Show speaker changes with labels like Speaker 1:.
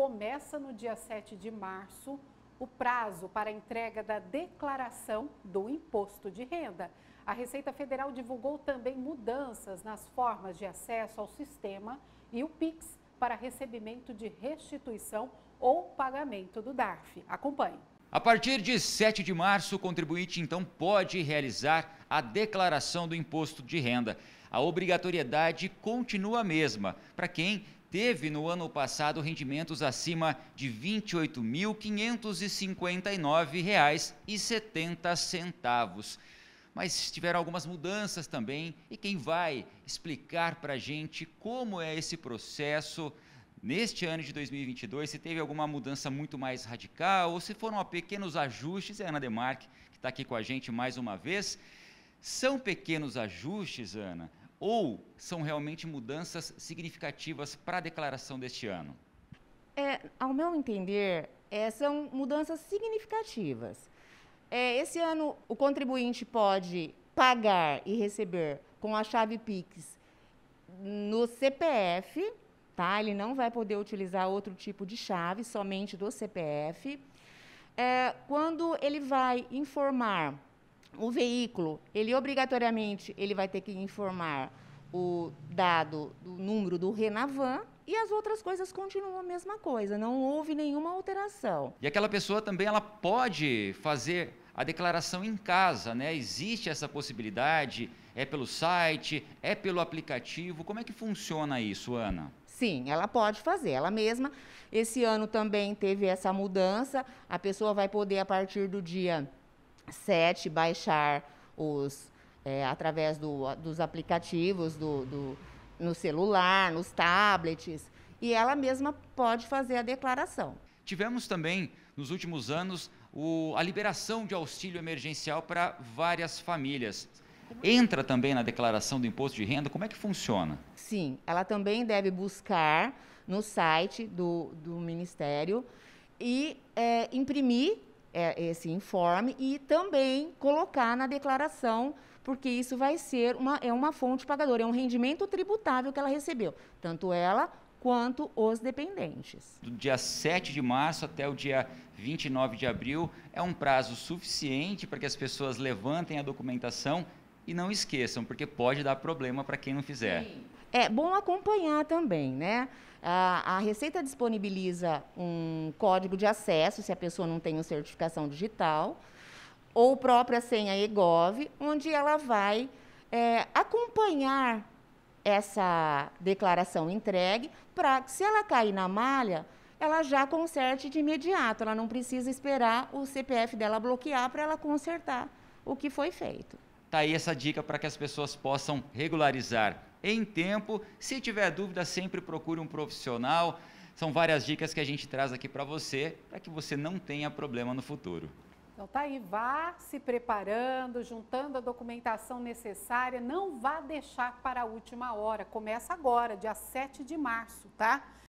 Speaker 1: começa no dia 7 de março o prazo para entrega da declaração do imposto de renda. A Receita Federal divulgou também mudanças nas formas de acesso ao sistema e o PIX para recebimento de restituição ou pagamento do DARF. Acompanhe.
Speaker 2: A partir de 7 de março, o contribuinte então pode realizar a declaração do imposto de renda. A obrigatoriedade continua a mesma para quem teve no ano passado rendimentos acima de R$ 28.559,70. Mas tiveram algumas mudanças também, e quem vai explicar para a gente como é esse processo neste ano de 2022, se teve alguma mudança muito mais radical ou se foram pequenos ajustes, é a Ana Demarque que está aqui com a gente mais uma vez. São pequenos ajustes, Ana, ou são realmente mudanças significativas para a declaração deste ano?
Speaker 3: É, ao meu entender, é, são mudanças significativas. É, esse ano, o contribuinte pode pagar e receber com a chave PIX no CPF, tá? Ele não vai poder utilizar outro tipo de chave, somente do CPF. É, quando ele vai informar o veículo, ele obrigatoriamente ele vai ter que informar o dado do número do Renavan e as outras coisas continuam a mesma coisa, não houve nenhuma alteração.
Speaker 2: E aquela pessoa também ela pode fazer a declaração em casa, né? Existe essa possibilidade? É pelo site? É pelo aplicativo? Como é que funciona isso, Ana?
Speaker 3: Sim, ela pode fazer, ela mesma. Esse ano também teve essa mudança. A pessoa vai poder, a partir do dia 7, baixar os é, através do, dos aplicativos do, do, no celular, nos tablets, e ela mesma pode fazer a declaração.
Speaker 2: Tivemos também, nos últimos anos, o, a liberação de auxílio emergencial para várias famílias. Entra também na declaração do imposto de renda? Como é que funciona?
Speaker 3: Sim, ela também deve buscar no site do, do Ministério e é, imprimir é, esse informe e também colocar na declaração, porque isso vai ser uma, é uma fonte pagadora, é um rendimento tributável que ela recebeu, tanto ela quanto os dependentes.
Speaker 2: Do dia 7 de março até o dia 29 de abril é um prazo suficiente para que as pessoas levantem a documentação e não esqueçam, porque pode dar problema para quem não fizer. Sim.
Speaker 3: É bom acompanhar também, né? A, a, Receita disponibiliza um código de acesso, se a pessoa não tem o certificação digital, ou própria senha EGOV, onde ela vai é, acompanhar essa declaração entregue para que, se ela cair na malha, ela já conserte de imediato, ela não precisa esperar o CPF dela bloquear para ela consertar o que foi feito.
Speaker 2: Está aí essa dica para que as pessoas possam regularizar em tempo. Se tiver dúvida, sempre procure um profissional. São várias dicas que a gente traz aqui para você, para que você não tenha problema no futuro.
Speaker 1: Então tá aí, vá se preparando, juntando a documentação necessária, não vá deixar para a última hora. Começa agora, dia 7 de março, tá?